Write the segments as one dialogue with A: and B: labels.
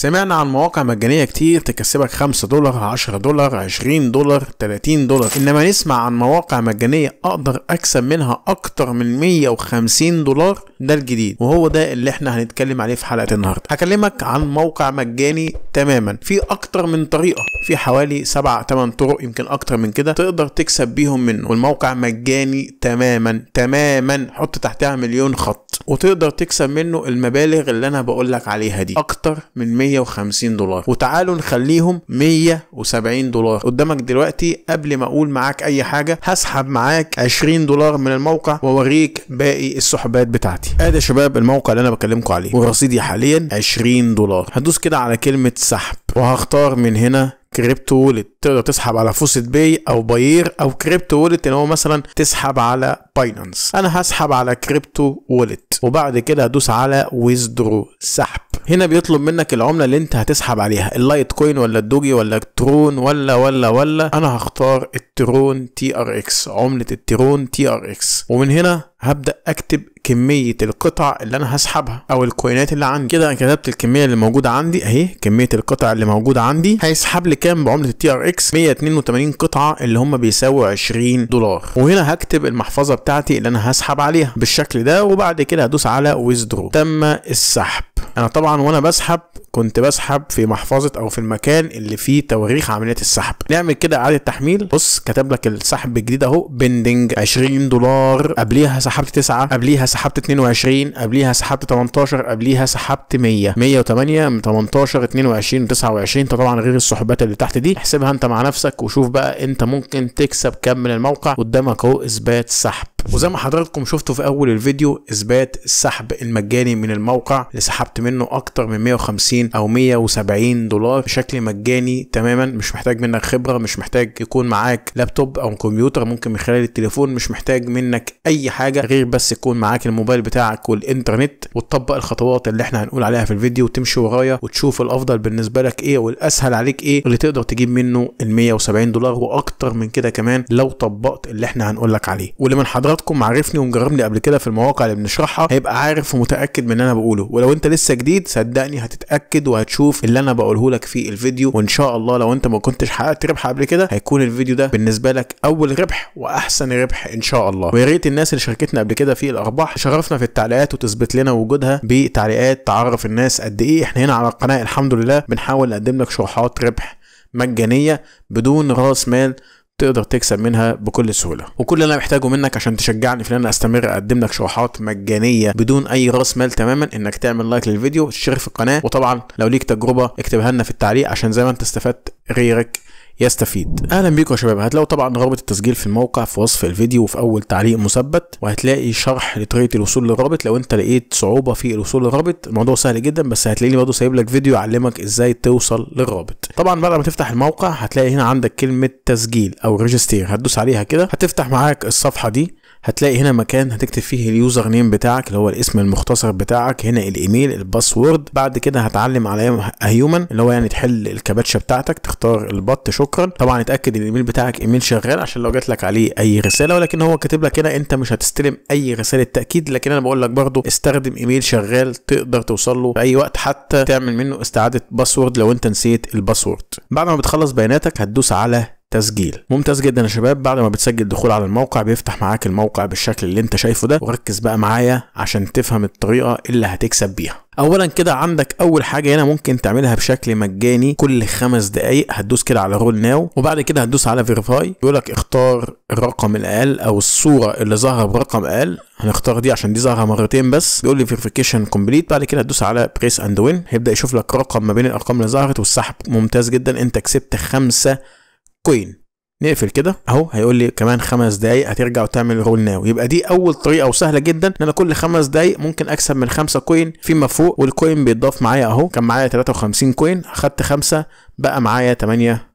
A: سمعنا عن مواقع مجانية كتير تكسبك 5 دولار 10 دولار 20 دولار 30 دولار انما نسمع عن مواقع مجانية اقدر اكسب منها اكتر من 150 دولار ده الجديد وهو ده اللي احنا هنتكلم عليه في حلقة النهاردة هكلمك عن موقع مجاني تماما في اكتر من طريقة في حوالي 7 8 طرق يمكن اكتر من كده تقدر تكسب بيهم منه والموقع مجاني تماما تماما حط تحتها مليون خط وتقدر تكسب منه المبالغ اللي انا بقول لك عليها دي اكتر من 150 دولار وتعالوا نخليهم 170 دولار قدامك دلوقتي قبل ما اقول معاك اي حاجه هسحب معاك 20 دولار من الموقع واوريك باقي السحبات بتاعتي ادي يا شباب الموقع اللي انا بكلمكم عليه ورصيدي حاليا 20 دولار هدوس كده على كلمه سحب وهختار من هنا كريبتو وولت تقدر تسحب على فوسيت باي او باير او كريبتو وولت ان هو مثلا تسحب على باينانس انا هسحب على كريبتو وولت وبعد كده هدوس على ويزدرو سحب هنا بيطلب منك العمله اللي انت هتسحب عليها اللايت كوين ولا الدوجي ولا الترون ولا ولا ولا انا هختار الترون تي ار اكس عمله الترون تي ار اكس ومن هنا هبدا اكتب كميه القطع اللي انا هسحبها او الكوينات اللي عندي كده انا كتبت الكميه اللي موجوده عندي اهي كميه القطع اللي موجوده عندي هيسحب لي كام بعمله التي ار اكس 182 قطعه اللي هم بيساووا 20 دولار وهنا هكتب المحفظه بتاعتي اللي انا هسحب عليها بالشكل ده وبعد كده هدوس على ويزدرو تم السحب انا طبعا وانا بسحب كنت بسحب في محفظه او في المكان اللي فيه تواريخ عمليه السحب نعمل كده اعاده تحميل بص كتب لك السحب الجديد اهو بندنج 20 دولار قبليها سحبت 9 قبليها سحبت 22 قبليها سحبت 18 قبليها سحبت 100 108 18 22 29 ده طبعا غير السحبات اللي تحت دي احسبها انت مع نفسك وشوف بقى انت ممكن تكسب كام من الموقع قدامك اهو اثبات سحب وزي ما حضراتكم شفتوا في اول الفيديو اثبات السحب المجاني من الموقع اللي سحبت منه اكتر من 150 او 170 دولار بشكل مجاني تماما مش محتاج منك خبره مش محتاج يكون معاك لابتوب او كمبيوتر ممكن من خلال التليفون مش محتاج منك اي حاجه غير بس يكون معاك الموبايل بتاعك والانترنت وتطبق الخطوات اللي احنا هنقول عليها في الفيديو وتمشي ورايا وتشوف الافضل بالنسبه لك ايه والاسهل عليك ايه اللي تقدر تجيب منه ال 170 دولار واكتر من كده كمان لو طبقت اللي احنا هنقول لك عليه واللي من حضراتكم عارفني ومجربني قبل كده في المواقع اللي بنشرحها هيبقى عارف ومتاكد من اللي انا بقوله ولو انت لسه جديد صدقني هتتاكد وهتشوف اللي انا بقوله لك في الفيديو وان شاء الله لو انت ما كنتش حققت ربح قبل كده هيكون الفيديو ده بالنسبه لك اول ربح واحسن ربح ان شاء الله ويا ريت الناس اللي شاركتنا قبل كده في الارباح تشرفنا في التعليقات وتثبت لنا وجودها بتعليقات تعرف الناس قد ايه احنا هنا على القناه الحمد لله بنحاول نقدم لك شروحات ربح مجانيه بدون راس مال تقدر تكسب منها بكل سهوله وكل اللي انا محتاجه منك عشان تشجعني في ان انا استمر اقدم لك شروحات مجانيه بدون اي راس مال تماما انك تعمل لايك للفيديو وتشترك في القناه وطبعا لو ليك تجربه اكتبها لنا في التعليق عشان زي ما انت استفدت غيرك يستفيد اهلا بيكم يا شباب هتلاقوا طبعا رابط التسجيل في الموقع في وصف الفيديو وفي اول تعليق مثبت وهتلاقي شرح لطريقه الوصول للرابط لو انت لقيت صعوبه في الوصول للرابط الموضوع سهل جدا بس هتلاقيني برضه سايب لك فيديو يعلمك ازاي توصل للرابط طبعا بعد ما تفتح الموقع هتلاقي هنا عندك كلمه تسجيل او ريجستير هتدوس عليها كده هتفتح معاك الصفحه دي هتلاقي هنا مكان هتكتب فيه اليوزر نيم بتاعك اللي هو الاسم المختصر بتاعك هنا الايميل الباسورد بعد كده هتعلم على هيومن اللي هو يعني تحل الكباتشه بتاعتك تختار البط شكرا طبعا اتاكد ان الايميل بتاعك ايميل شغال عشان لو جات لك عليه اي رساله ولكن هو كاتب لك هنا انت مش هتستلم اي رساله تاكيد لكن انا بقول لك برضو استخدم ايميل شغال تقدر توصل له في اي وقت حتى تعمل منه استعاده باسورد لو انت نسيت الباسورد بعد ما بتخلص بياناتك هتدوس على تسجيل ممتاز جدا يا شباب بعد ما بتسجل دخول على الموقع بيفتح معاك الموقع بالشكل اللي انت شايفه ده وركز بقى معايا عشان تفهم الطريقه اللي هتكسب بيها اولا كده عندك اول حاجه هنا ممكن تعملها بشكل مجاني كل خمس دقائق هتدوس كده على رول ناو وبعد كده هتدوس على فيرفاي يقول لك اختار الرقم الاقل او الصوره اللي ظاهره برقم اقل هنختار دي عشان دي ظاهره مرتين بس بيقول لي فيريفيكيشن كومبليت بعد كده هتدوس على بريس اند وين هيبدا يشوف لك رقم ما بين الارقام اللي ظهرت والسحب ممتاز جدا انت كسبت خمسة كوين نقفل كده اهو هيقول لي كمان خمس دقايق هترجع وتعمل رول ناو يبقى دي اول طريقه وسهله جدا ان انا كل خمس دقايق ممكن اكسب من خمسة كوين فيما فوق والكوين بيتضاف معايا اهو كان معايا 53 كوين اخدت خمسة بقى معايا 8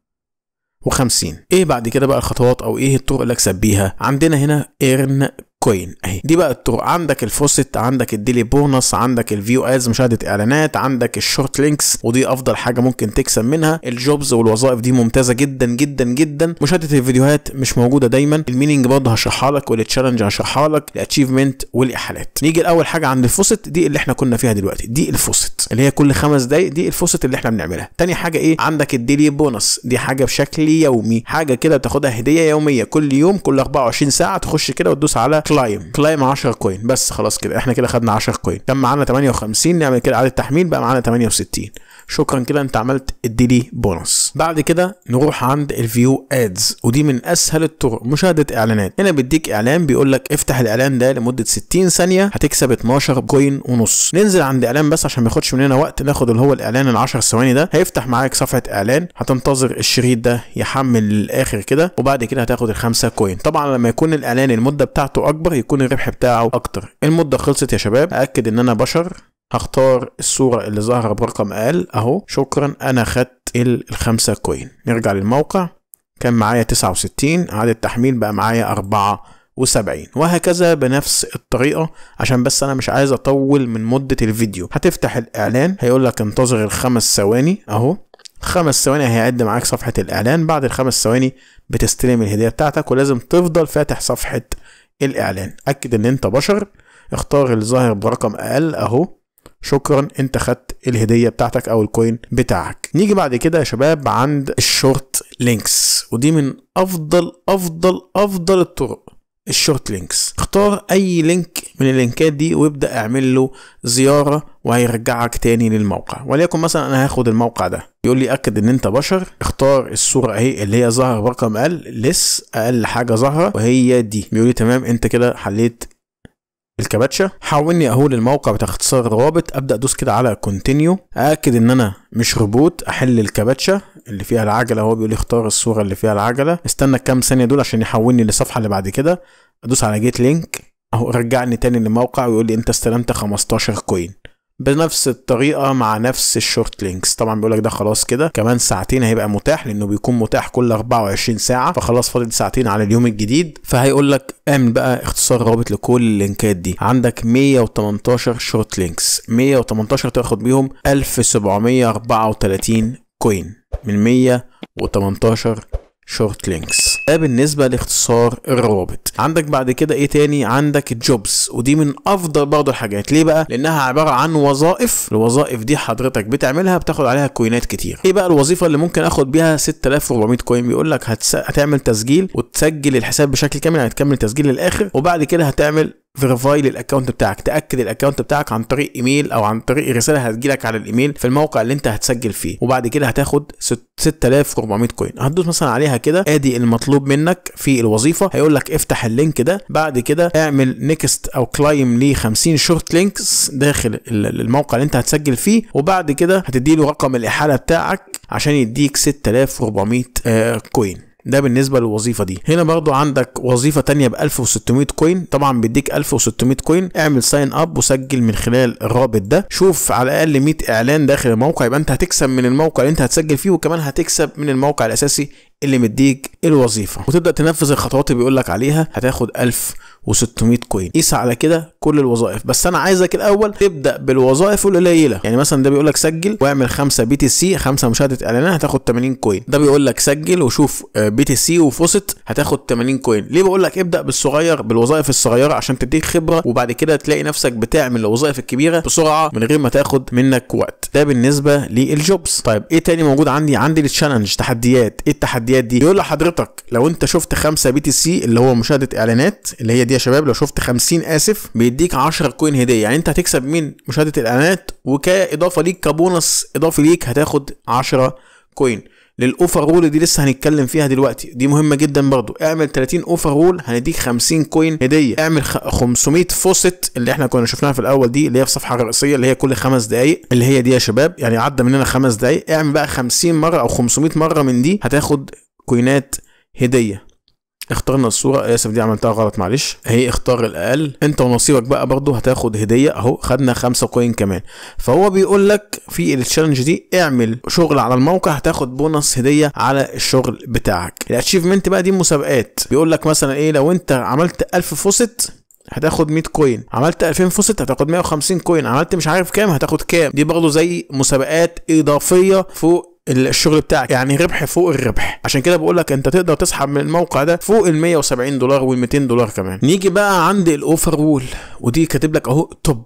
A: و50 ايه بعد كده بقى الخطوات او ايه الطرق اللي اكسب بيها عندنا هنا ايرن كوين اهي دي بقى الطرق عندك الفوست عندك الديلي بونص عندك الفيو ادز مشاهده اعلانات عندك الشورت لينكس ودي افضل حاجه ممكن تكسب منها الجوبز والوظائف دي ممتازه جدا جدا جدا مشاهده الفيديوهات مش موجوده دايما الميننج برضه هشرحها لك والتشالنج هشرحها لك الاتشيفمنت والاحالات نيجي لاول حاجه عند الفوست دي اللي احنا كنا فيها دلوقتي دي الفوست اللي هي كل خمس دقايق دي الفوست اللي احنا بنعملها تاني حاجه ايه عندك الديلي بونص دي حاجه بشكل يومي حاجه كده بتاخدها هديه يوميه كل يوم كل 24 ساعه تخش كده وتدوس على كلايم كلايم 10 كوين بس خلاص كده احنا كده خدنا 10 كوين كان معانا 58 نعمل كده اعاده تحميل بقى معانا 68 شكرا كده انت عملت الديلي بونص بعد كده نروح عند الفيو ادز ودي من اسهل الطرق مشاهده اعلانات هنا بيديك اعلان بيقول لك افتح الاعلان ده لمده 60 ثانيه هتكسب 12 كوين ونص ننزل عند اعلان بس عشان ما ياخدش مننا وقت ناخد اللي هو الاعلان ال 10 ثواني ده هيفتح معاك صفحه اعلان هتنتظر الشريط ده يحمل للاخر كده وبعد كده هتاخد الخمسه كوين طبعا لما يكون الاعلان المده بتاعته اكبر اكبر يكون الربح بتاعه اكتر المده خلصت يا شباب اكد ان انا بشر هختار الصورة اللي ظاهرة برقم أقل أهو شكرا أنا خدت الخمسة كوين نرجع للموقع كان معايا 69 عدد التحميل بقى معايا 74 وهكذا بنفس الطريقة عشان بس أنا مش عايز أطول من مدة الفيديو هتفتح الإعلان هيقول لك انتظر الخمس ثواني أهو خمس ثواني هيعد معاك صفحة الإعلان بعد الخمس ثواني بتستلم الهدية بتاعتك ولازم تفضل فاتح صفحة الاعلان اكد ان انت بشر اختار الظاهر برقم اقل اهو شكرا انت خدت الهديه بتاعتك او الكوين بتاعك نيجي بعد كده يا شباب عند الشورت لينكس ودي من افضل افضل افضل الطرق الشورت لينكس اختار اي لينك من اللينكات دي وابدا اعمل له زياره وهيرجعك تاني للموقع وليكن مثلا انا هاخد الموقع ده يقول لي اكد ان انت بشر اختار الصوره اهي اللي هي ظهر برقم ال لس اقل حاجه ظاهره وهي دي بيقول لي تمام انت كده حليت الكباتشا اني اهول الموقع اختصار الروابط ابدا ادوس كده على كونتينيو ااكد ان انا مش روبوت احل الكباتشا اللي فيها العجله هو بيقول لي اختار الصوره اللي فيها العجله استنى كام ثانيه دول عشان يحولني للصفحه اللي بعد كده ادوس على جيت لينك اهو رجعني تاني للموقع ويقول لي انت استلمت 15 كوين بنفس الطريقه مع نفس الشورت لينكس طبعا بيقول لك ده خلاص كده كمان ساعتين هيبقى متاح لانه بيكون متاح كل 24 ساعه فخلاص فاضل ساعتين على اليوم الجديد فهيقول لك اعمل بقى اختصار رابط لكل اللينكات دي عندك 118 شورت لينكس 118 تاخد بيهم 1734 كوين من 118 شورت لينكس ده بالنسبه لاختصار الروابط عندك بعد كده ايه تاني عندك الجوبز ودي من افضل برضه الحاجات ليه بقى لانها عباره عن وظائف الوظائف دي حضرتك بتعملها بتاخد عليها كوينات كتير ايه بقى الوظيفه اللي ممكن اخد بيها 6400 كوين بيقول لك هتس... هتعمل تسجيل وتسجل الحساب بشكل كامل هتكمل يعني تسجيل للاخر وبعد كده هتعمل فيرفاي للاكونت بتاعك تاكد الاكونت بتاعك عن طريق ايميل او عن طريق رساله هتجيلك على الايميل في الموقع اللي انت هتسجل فيه وبعد كده هتاخد 6400 كوين هتدوس مثلا عليها كده ادي المطلوب منك في الوظيفه هيقول لك افتح اللينك ده بعد كده اعمل نيكست او كلايم ل 50 شورت لينكس داخل الموقع اللي انت هتسجل فيه وبعد كده هتدي له رقم الاحاله بتاعك عشان يديك 6400 كوين ده بالنسبه للوظيفه دي هنا برضو عندك وظيفه تانية ب 1600 كوين طبعا بيديك 1600 كوين اعمل ساين اب وسجل من خلال الرابط ده شوف على الاقل 100 اعلان داخل الموقع يبقى انت هتكسب من الموقع اللي انت هتسجل فيه وكمان هتكسب من الموقع الاساسي اللي مديك الوظيفه وتبدا تنفذ الخطوات اللي بيقول لك عليها هتاخد 1600 كوين قيس على كده كل الوظائف بس انا عايزك الاول تبدا بالوظائف القليله يعني مثلا ده بيقول لك سجل واعمل 5 بي تي سي 5 مشاهده اعلانات هتاخد 80 كوين ده بيقول لك سجل وشوف بي تي سي وفوسط هتاخد 80 كوين ليه بقول لك ابدا بالصغير بالوظائف الصغيره عشان تديك خبره وبعد كده تلاقي نفسك بتعمل الوظائف الكبيره بسرعه من غير ما تاخد منك وقت ده بالنسبه للجوبز طيب ايه تاني موجود عندي عندي التشالنج تحديات ايه التحديات الماديات دي يقول لحضرتك لو انت شفت 5 بي تي سي اللي هو مشاهده اعلانات اللي هي دي يا شباب لو شفت 50 اسف بيديك 10 كوين هديه يعني انت هتكسب من مشاهده الاعلانات وكاضافه ليك كبونص اضافي ليك هتاخد 10 كوين للاوفر رول دي لسه هنتكلم فيها دلوقتي دي مهمه جدا برضو اعمل 30 اوفر رول هنديك 50 كوين هديه اعمل 500 فوست اللي احنا كنا شفناها في الاول دي اللي هي في الصفحه الرئيسيه اللي هي كل خمس دقائق اللي هي دي يا شباب يعني عدى مننا خمس دقائق اعمل بقى 50 مره او 500 مره من دي هتاخد كوينات هديه اخترنا الصورة آه، اسف دي عملتها غلط معلش اهي اختار الاقل انت ونصيبك بقى برضو هتاخد هدية اهو خدنا خمسة كوين كمان فهو بيقول لك في التشالنج دي اعمل شغل على الموقع هتاخد بونص هدية على الشغل بتاعك الاتشيفمنت بقى دي مسابقات بيقول لك مثلا ايه لو انت عملت 1000 فوست هتاخد 100 كوين عملت 2000 فوست هتاخد 150 كوين عملت مش عارف كام هتاخد كام دي برضه زي مسابقات اضافيه فوق الشغل بتاعك يعني ربح فوق الربح عشان كده بقول لك انت تقدر تسحب من الموقع ده فوق ال 170 دولار وال 200 دولار كمان نيجي بقى عند الاوفر وول ودي كاتب لك اهو توب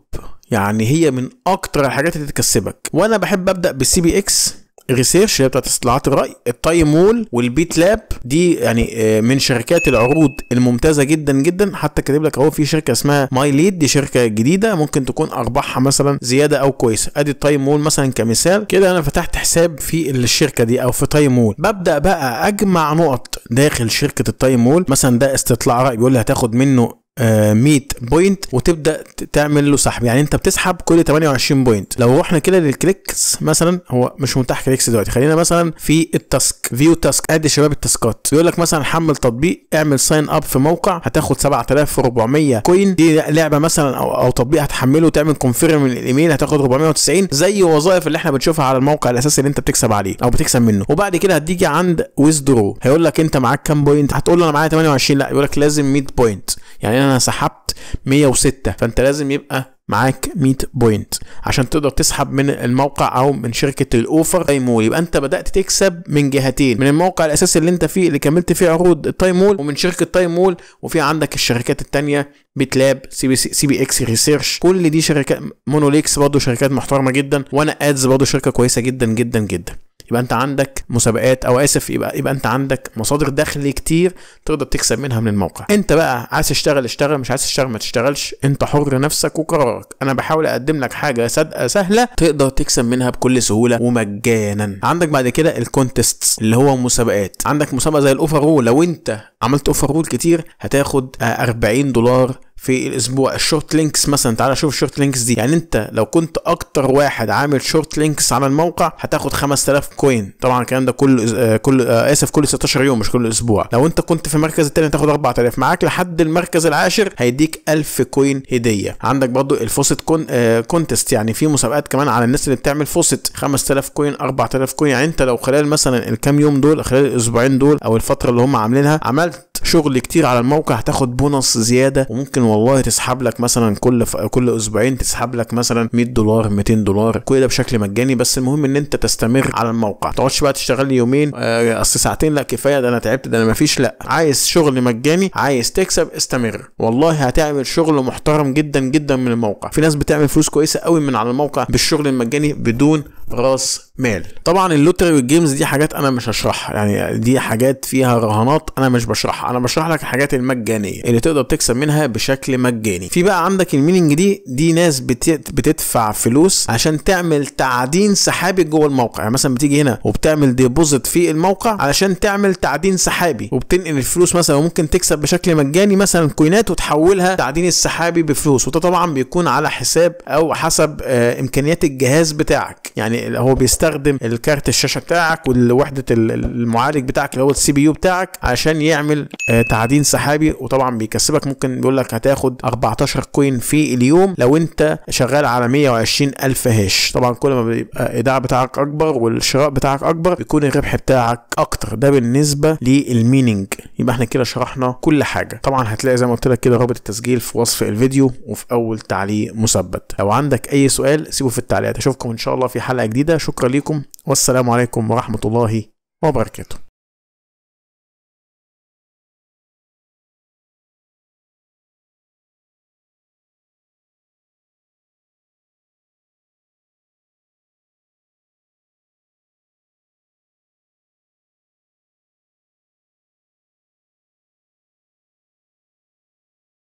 A: يعني هي من اكتر الحاجات اللي تكسبك وانا بحب ابدا بالسي بي اكس ريسيرش بتاعت استطلاعات الراي التايم وول والبيت لاب دي يعني آه، من شركات العروض الممتازه جدا جدا حتى كاتب لك اهو في شركه اسمها ماي ليد دي شركه جديده ممكن تكون ارباحها مثلا زياده او كويسه ادي التايم وول مثلا كمثال كده انا فتحت حساب في الشركه دي او في تايم وول ببدا بقى اجمع نقط داخل شركه التايم وول مثلا ده استطلاع راي بيقول لي هتاخد منه 100 بوينت وتبدا تعمل له سحب يعني انت بتسحب كل 28 بوينت لو رحنا كده للكليكس مثلا هو مش متاح كليكس دلوقتي خلينا مثلا في التاسك فيو تاسك ادي شباب التاسكات بيقول لك مثلا حمل تطبيق اعمل ساين اب في موقع هتاخد 7400 كوين دي لعبه مثلا او, أو تطبيق هتحمله وتعمل كونفيرم من الايميل هتاخد 490 زي وظائف اللي احنا بنشوفها على الموقع الاساسي اللي انت بتكسب عليه او بتكسب منه وبعد كده هتيجي عند ويز درو هيقول لك انت معاك كام بوينت هتقول له انا معايا 28 لا يقول لك لازم 100 بوينت يعني انا سحبت 106 فانت لازم يبقى معاك 100 بوينت عشان تقدر تسحب من الموقع او من شركه الاوفر تايمول يبقى انت بدات تكسب من جهتين من الموقع الاساسي اللي انت فيه اللي كملت فيه عروض تايمول ومن شركه تايمول وفي عندك الشركات الثانيه بيتلاب سي بي سي بي اكس ريسيرش كل دي شركات مونوليكس برضه شركات محترمه جدا وانا ادز برضه شركه كويسه جدا جدا جدا يبقى انت عندك مسابقات او اسف يبقى يبقى انت عندك مصادر دخل كتير تقدر تكسب منها من الموقع انت بقى عايز تشتغل اشتغل مش عايز تشتغل ما تشتغلش انت حر نفسك وقرارك انا بحاول اقدم لك حاجه صادقه سهله تقدر تكسب منها بكل سهوله ومجانا عندك بعد كده الكونتست اللي هو مسابقات عندك مسابقه زي الاوفر رول لو انت عملت اوفر رول كتير هتاخد 40 دولار في الاسبوع الشورت لينكس مثلا تعال شوف الشورت لينكس دي يعني انت لو كنت اكتر واحد عامل شورت لينكس على الموقع هتاخد 5000 كوين طبعا الكلام ده كل كل اسف كل 16 يوم مش كل اسبوع لو انت كنت في المركز الثاني هتاخد 4000 معاك لحد المركز العاشر هيديك 1000 كوين هديه عندك برضو الفوست كون آه كونتست يعني في مسابقات كمان على الناس اللي بتعمل فوست 5000 كوين 4000 كوين يعني انت لو خلال مثلا الكام يوم دول خلال الاسبوعين دول او الفتره اللي هم عاملينها عملت شغل كتير على الموقع هتاخد بونص زياده وممكن والله تسحب لك مثلا كل ف... كل اسبوعين تسحب لك مثلا 100 دولار 200 دولار كل ده بشكل مجاني بس المهم ان انت تستمر على الموقع ما تقعدش بقى تشتغل لي يومين آه اصل ساعتين لا كفايه ده انا تعبت ده انا ما فيش لا عايز شغل مجاني عايز تكسب استمر والله هتعمل شغل محترم جدا جدا من الموقع في ناس بتعمل فلوس كويسه قوي من على الموقع بالشغل المجاني بدون راس مال طبعا اللوتري والجيمز دي حاجات انا مش هشرحها يعني دي حاجات فيها رهانات انا مش بشرحها انا بشرح لك الحاجات المجانيه اللي تقدر تكسب منها بشكل مجاني في بقى عندك الميننج دي دي ناس بتدفع فلوس عشان تعمل تعدين سحابي جوه الموقع يعني مثلا بتيجي هنا وبتعمل ديبوزيت في الموقع علشان تعمل تعدين سحابي وبتنقل الفلوس مثلا وممكن تكسب بشكل مجاني مثلا كوينات وتحولها تعدين السحابي بفلوس وده طبعا بيكون على حساب او حسب آه، امكانيات الجهاز بتاعك يعني هو بيستخدم الكارت الشاشه بتاعك ووحده المعالج بتاعك اللي هو السي بي يو بتاعك عشان يعمل آه، تعدين سحابي وطبعا بيكسبك ممكن بيقول لك هتاخد 14 كوين في اليوم لو انت شغال على 120 الف هاش طبعا كل ما بيبقى الايداع بتاعك اكبر والشراء بتاعك اكبر بيكون الربح بتاعك اكتر ده بالنسبه للميننج يبقى احنا كده شرحنا كل حاجه طبعا هتلاقي زي ما قلت لك كده رابط التسجيل في وصف الفيديو وفي اول تعليق مثبت لو عندك اي سؤال سيبه في التعليقات اشوفكم ان شاء الله في حلقه جديده شكرا ليكم والسلام عليكم ورحمه الله وبركاته